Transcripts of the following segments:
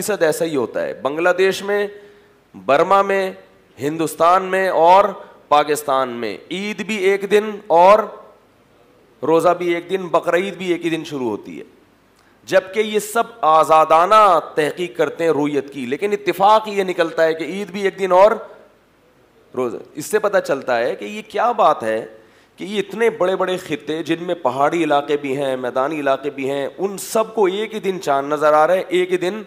फीसद ऐसा ही होता है बांग्लादेश में बर्मा में हिंदुस्तान में और पाकिस्तान में ईद भी एक दिन और रोज़ा भी एक दिन बकरीद भी एक ही दिन शुरू होती है जबकि ये सब आज़ादाना तहकीक करते हैं रोयत की लेकिन इतफाक़ ये निकलता है कि ईद भी एक दिन और रोज़ा इससे पता चलता है कि ये क्या बात है कि ये इतने बड़े बड़े खिते जिनमें पहाड़ी इलाके भी हैं मैदानी इलाके भी हैं उन सबको एक ही दिन चांद नज़र आ रहे हैं एक ही दिन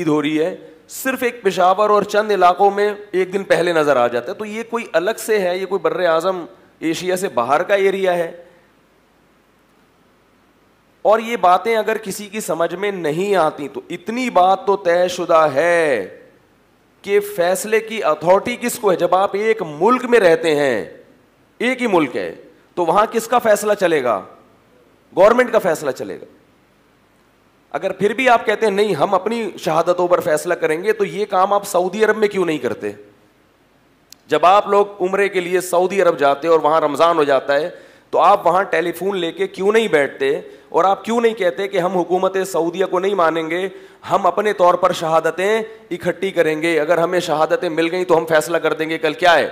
ईद हो रही है सिर्फ एक पेशावर और चंद इलाकों में एक दिन पहले नज़र आ जाता है तो ये कोई अलग से है ये कोई बर्र आज़म एशिया से बाहर का एरिया है और ये बातें अगर किसी की समझ में नहीं आती तो इतनी बात तो तयशुदा है कि फैसले की अथॉरिटी किसको है जब आप एक मुल्क में रहते हैं एक ही मुल्क है तो वहां किसका फैसला चलेगा गवर्नमेंट का फैसला चलेगा अगर फिर भी आप कहते हैं नहीं हम अपनी शहादतों पर फैसला करेंगे तो ये काम आप सऊदी अरब में क्यों नहीं करते जब आप लोग उम्र के लिए सऊदी अरब जाते और वहां रमज़ान हो जाता है तो आप वहां टेलीफोन लेके क्यों नहीं बैठते और आप क्यों नहीं कहते कि हम हुकूमत सऊदिया को नहीं मानेंगे हम अपने तौर पर शहादतें इकट्ठी करेंगे अगर हमें शहादतें मिल गई तो हम फैसला कर देंगे कल क्या है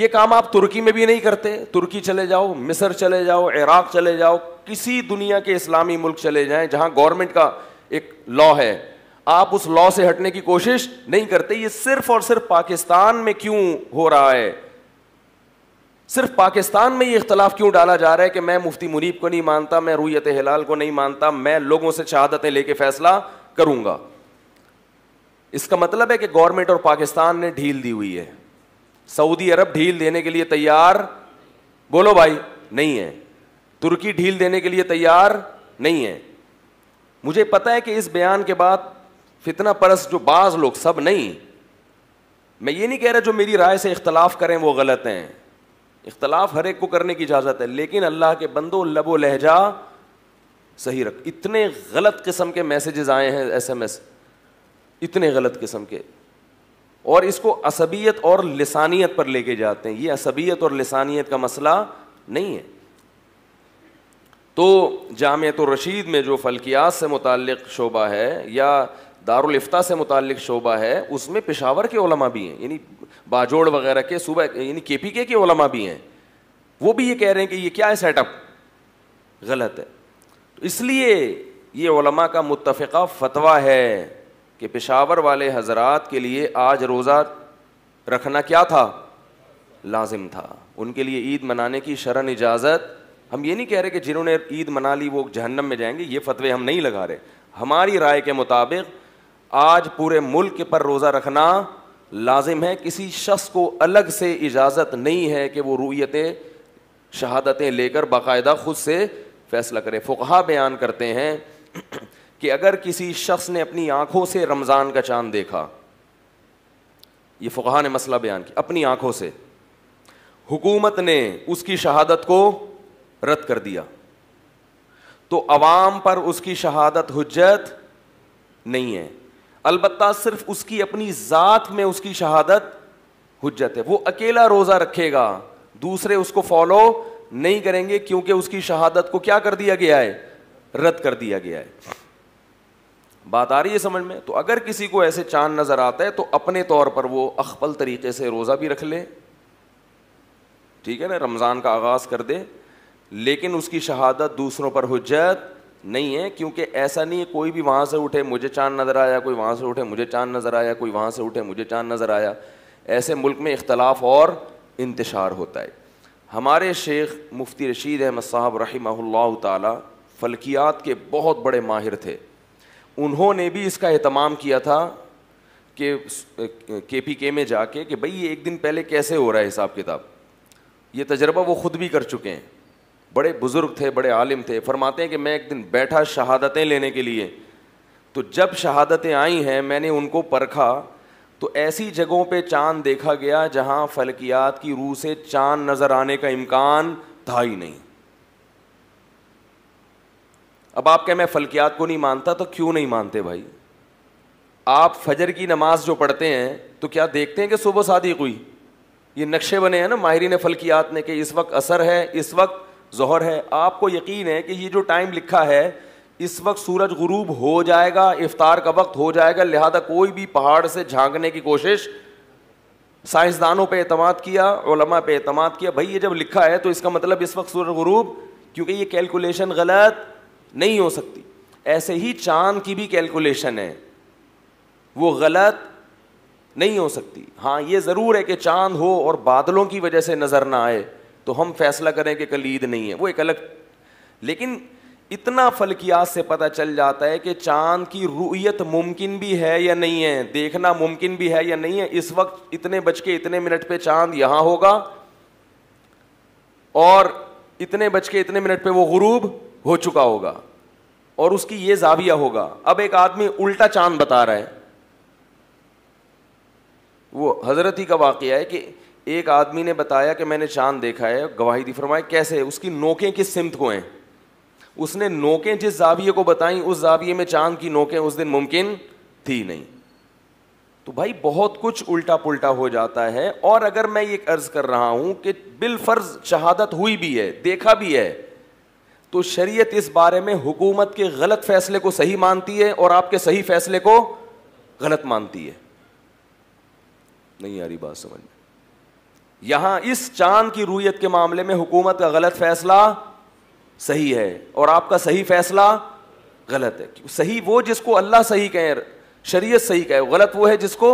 यह काम आप तुर्की में भी नहीं करते तुर्की चले जाओ मिस्र चले जाओ इराक चले जाओ किसी दुनिया के इस्लामी मुल्क चले जाएं जहां गवर्नमेंट का एक लॉ है आप उस लॉ से हटने की कोशिश नहीं करते ये सिर्फ और सिर्फ पाकिस्तान में क्यों हो रहा है सिर्फ पाकिस्तान में ये इख्तलाफ क्यों डाला जा रहा है कि मैं मुफ्ती मुनीब को नहीं मानता मैं रूयत हिलाल को नहीं मानता मैं लोगों से शहादतें लेके फैसला करूंगा इसका मतलब है कि गवर्नमेंट और पाकिस्तान ने ढील दी हुई है सऊदी अरब ढील देने के लिए तैयार बोलो भाई नहीं है तुर्की ढील देने के लिए तैयार नहीं है मुझे पता है कि इस बयान के बाद फितना परस जो बाज लोग सब नहीं मैं ये नहीं कह रहा जो मेरी राय से इख्तलाफ करें वो गलत हैं इख्तलाफ हर एक को करने की इजाज़त है लेकिन अल्लाह के बंदो लबो लहजा सही रख इतने गलत किस्म के मैसेजेस आए हैं एस एम एस इतने गलत किस्म के और इसको असबियत और लसानियत पर लेके जाते हैं ये असबियत और लसानियत का मसला नहीं है तो जामियत रशीद में जो फल्कियात से मुतल शोबा है या दारुलफ्ता से मुतल शोबा है उसमें पेशावर के ओलमा भी हैं यानी बाजोड़ वगैरह के सुबह यानी के पी के के ओलमा भी हैं वो भी ये कह रहे हैं कि ये क्या है सेटअप गलत है तो इसलिए ये ओलमा का मुतफ़ा फतवा है कि पेशावर वाले हजरात के लिए आज रोज़ा रखना क्या था लाजिम था उनके लिए ईद मनाने की शरण इजाज़त हम ये नहीं कह रहे कि जिन्होंने ईद मना ली वो जहन्नम में जाएंगे ये फतवे हम नहीं लगा रहे हमारी राय के मुताबिक आज पूरे मुल्क पर रोज़ा रखना लाजिम है किसी शख्स को अलग से इजाज़त नहीं है कि वो रूयतें शहादतें लेकर बाकायदा ख़ुद से फैसला करे फुकहा बयान करते हैं कि अगर किसी शख्स ने अपनी आंखों से रमज़ान का चांद देखा ये फुकहा ने मसला बयान किया अपनी आंखों से हुकूमत ने उसकी शहादत को रद्द कर दिया तो अवाम पर उसकी शहादत हजत नहीं है अलबत् सिर्फ उसकी अपनी ज़ात में उसकी शहादत हुज्जत है वो अकेला रोज़ा रखेगा दूसरे उसको फॉलो नहीं करेंगे क्योंकि उसकी शहादत को क्या कर दिया गया है रद्द कर दिया गया है बात आ रही है समझ में तो अगर किसी को ऐसे चांद नज़र आता है तो अपने तौर पर वो अखबल तरीके से रोज़ा भी रख ले ठीक है ना रमज़ान का आगाज़ कर दे लेकिन उसकी शहादत दूसरों पर हजत नहीं है क्योंकि ऐसा नहीं है कोई भी वहाँ से उठे मुझे चाँद नज़र आया कोई वहाँ से उठे मुझे चाँद नज़र आया कोई वहाँ से उठे मुझे चाँद नज़र आया ऐसे मुल्क में इख्तलाफ और इंतशार होता है हमारे शेख मुफ्ती रशीद अहमद साहब रहीमल्ला ताली फलकियात के बहुत बड़े माहिर थे उन्होंने भी इसका अहतमाम किया था कि के पी के में जाके कि भाई ये एक दिन पहले कैसे हो रहा है हिसाब किताब ये तजर्बा वो ख़ुद भी कर चुके हैं बड़े बुज़ुर्ग थे बड़े आलिम थे फरमाते हैं कि मैं एक दिन बैठा शहादतें लेने के लिए तो जब शहादतें आई हैं मैंने उनको परखा तो ऐसी जगहों पे चांद देखा गया जहां फलकियात की रूह से चांद नज़र आने का इम्कान था ही नहीं अब आप क्या मैं फलकियात को नहीं मानता तो क्यों नहीं मानते भाई आप फजर की नमाज जो पढ़ते हैं तो क्या देखते हैं कि सुबह शादी कोई ये नक्शे बने हैं ना माहरीन फलकियात ने कि इस वक्त असर है इस वक्त जहर है आपको यकीन है कि ये जो टाइम लिखा है इस वक्त सूरज गुरूब हो जाएगा इफ्तार का वक्त हो जाएगा लिहाजा कोई भी पहाड़ से झांकने की कोशिश साइंसदानों पे अतमाद किया ओलमा पे अतमाद किया भाई ये जब लिखा है तो इसका मतलब इस वक्त सूरज गुरूब क्योंकि ये कैलकुलेशन गलत नहीं हो सकती ऐसे ही चांद की भी कैलकुलेशन है वो गलत नहीं हो सकती हाँ ये ज़रूर है कि चांद हो और बादलों की वजह से नज़र ना आए तो हम फैसला करें कि कल ईद नहीं है वो एक अलग लेकिन इतना फलकियात से पता चल जाता है कि चांद की रुयत मुमकिन भी है या नहीं है देखना मुमकिन भी है या नहीं है इस वक्त इतने बज के इतने मिनट पे चांद यहां होगा और इतने बज के इतने मिनट पे वो गुरूब हो चुका होगा और उसकी ये जाविया होगा अब एक आदमी उल्टा चांद बता रहा है वो हजरत ही का वाक़ है कि एक आदमी ने बताया कि मैंने चांद देखा है गवाही दी फरमाए कैसे उसकी नोकें किस सिमत को हैं उसने नोकें जिस जाविये को बताई उस जाविये में चांद की नोकें उस दिन मुमकिन थी नहीं तो भाई बहुत कुछ उल्टा पुल्टा हो जाता है और अगर मैं ये अर्ज कर रहा हूं कि बिलफर्ज शहादत हुई भी है देखा भी है तो शरीयत इस बारे में हुकूमत के गलत फैसले को सही मानती है और आपके सही फैसले को गलत मानती है नहीं यारी बात समझ यहां इस चांद की रूयत के मामले में हुकूमत का गलत फैसला सही है और आपका सही फैसला गलत है सही वो जिसको अल्लाह सही कहे शरीयत सही कहे गलत वो है जिसको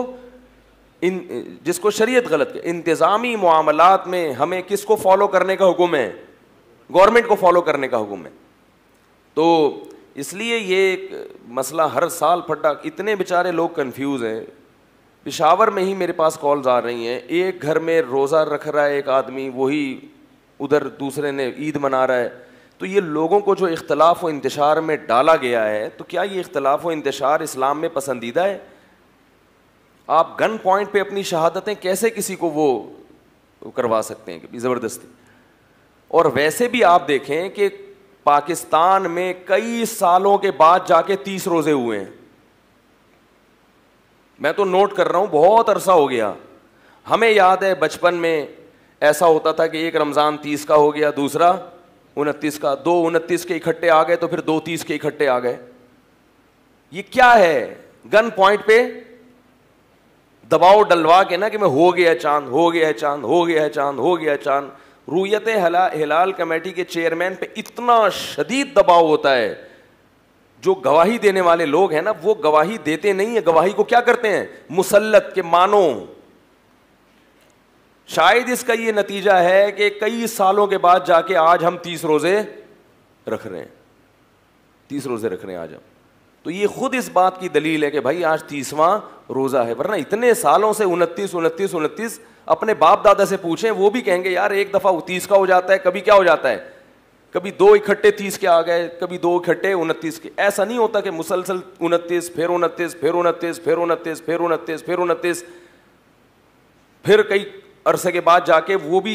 इन जिसको शरीयत गलत कहे इंतज़ामी मामला में हमें किसको फॉलो करने का हुक्म है गवर्नमेंट को फॉलो करने का हुक्म है तो इसलिए ये एक मसला हर साल फटा इतने बेचारे लोग कंफ्यूज हैं पिशावर में ही मेरे पास कॉल्स आ रही हैं एक घर में रोज़ा रख रहा है एक आदमी वही उधर दूसरे ने ईद मना रहा है तो ये लोगों को जो इख्तलाफ व इंतशार में डाला गया है तो क्या ये इख्तलाफ व इंतशार इस्लाम में पसंदीदा है आप गन पॉइंट पे अपनी शहादतें कैसे किसी को वो करवा सकते हैं ज़बरदस्ती और वैसे भी आप देखें कि पाकिस्तान में कई सालों के बाद जाके तीस रोज़े हुए हैं मैं तो नोट कर रहा हूं बहुत अरसा हो गया हमें याद है बचपन में ऐसा होता था कि एक रमज़ान तीस का हो गया दूसरा उनतीस का दो उनतीस के इकट्ठे आ गए तो फिर दो तीस के इकट्ठे आ गए ये क्या है गन पॉइंट पे दबाव डलवा के ना कि मैं हो गया चांद हो गया चांद हो गया चांद हो गया चांद रूयत हिला हिलाल कमेटी के चेयरमैन पे इतना शदीद दबाव होता है जो गवाही देने वाले लोग हैं ना वो गवाही देते नहीं है गवाही को क्या करते हैं मुसलत के मानो शायद इसका ये नतीजा है कि कई सालों के बाद जाके आज हम तीस रोजे रख रहे हैं तीस रोजे रख रहे हैं आज हम तो ये खुद इस बात की दलील है कि भाई आज तीसवां रोजा है वरना इतने सालों से उनतीस उनतीस उनतीस अपने बाप दादा से पूछें वो भी कहेंगे यार एक दफा तीस का हो जाता है कभी क्या हो जाता है कभी दो इकट्ठे तीस के आ गए कभी दो इकट्ठे उनतीस के ऐसा नहीं होता कि मुसलसल उनतीस फिर उनतीस फिर उनतीस फिर उनतीस फिर उनतीस फिर उनतीस फिर कई अरसे के बाद जाके वो भी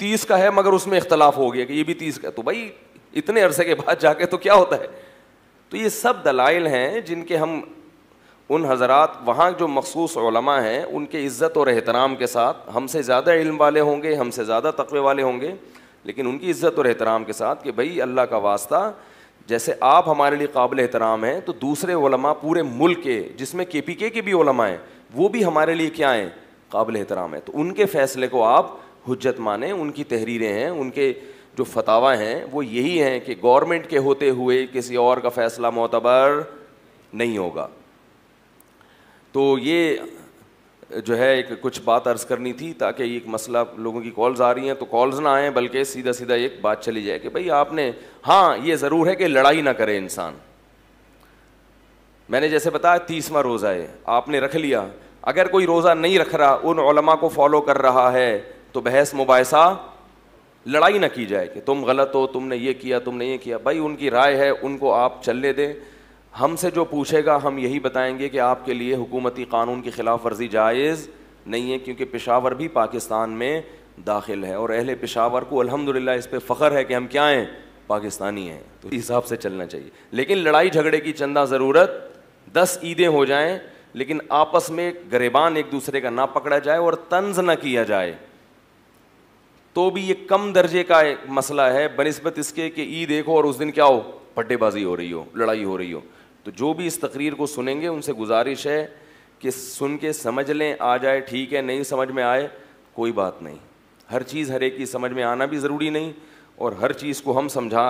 तीस का है मगर उसमें इख्तलाफ हो गया कि ये भी तीस का तो भाई इतने अरसे के बाद जाके तो क्या होता है तो ये सब दलाइल हैं जिनके हम उन हजरात वहाँ जो मखसूस ओलमा हैं उनके इज़्ज़त और एहतराम के साथ हमसे ज़्यादा इल्म वाले होंगे हमसे ज़्यादा तकवे वाले होंगे लेकिन उनकी इज़्ज़त और एहतराम के साथ कि भाई अल्लाह का वास्ता जैसे आप हमारे लिए काबिल एहतराम हैं तो दूसरे ओलमा पूरे मुल्क के जिसमें के पी के भी ओलमा हैं वो भी हमारे लिए क्या हैं काबिल एहतराम है तो उनके फ़ैसले को आप हजत माने उनकी तहरीरें हैं उनके जो फतावा हैं वो यही हैं कि गवर्नमेंट के होते हुए किसी और का फ़ैसला मोतबर नहीं होगा तो ये जो है एक कुछ बात अर्ज करनी थी ताकि एक मसला लोगों की कॉल्स आ रही हैं तो कॉल्स ना आए बल्कि सीधा सीधा एक बात चली जाए कि भाई आपने हाँ ये ज़रूर है कि लड़ाई ना करे इंसान मैंने जैसे बताया तीसवा रोज़ा है आपने रख लिया अगर कोई रोज़ा नहीं रख रहा उन उलमा को फॉलो कर रहा है तो बहस मुबासा लड़ाई ना की जाए कि तुम गलत हो तुमने ये किया तुमने ये किया भाई उनकी राय है उनको आप चलने दें हमसे जो पूछेगा हम यही बताएंगे कि आपके लिए हुकूमती कानून की खिलाफ वर्जी जायज़ नहीं है क्योंकि पेशावर भी पाकिस्तान में दाखिल है और अहले पेशावर को अल्हम्दुलिल्लाह इस पर फ़ख्र है कि हम क्या हैं पाकिस्तानी हैं तो इस हिसाब से चलना चाहिए लेकिन लड़ाई झगड़े की चंदा ज़रूरत दस ईदें हो जाए लेकिन आपस में गरीबान एक दूसरे का ना पकड़ा जाए और तंज ना किया जाए तो भी ये कम दर्जे का एक मसला है बनस्बत इसके कि ईद देखो और उस दिन क्या हो पट्टेबाजी हो रही हो लड़ाई हो रही हो तो जो भी इस तकरीर को सुनेंगे उनसे गुजारिश है कि सुन के समझ लें आ जाए ठीक है नहीं समझ में आए कोई बात नहीं हर चीज़ हर एक की समझ में आना भी ज़रूरी नहीं और हर चीज़ को हम समझा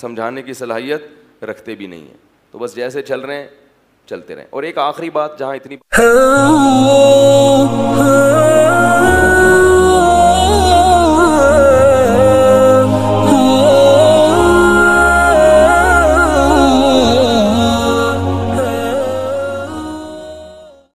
समझाने की सलाहियत रखते भी नहीं हैं तो बस जैसे चल रहे हैं चलते रहें और एक आखिरी बात जहाँ इतनी हाँ, हाँ।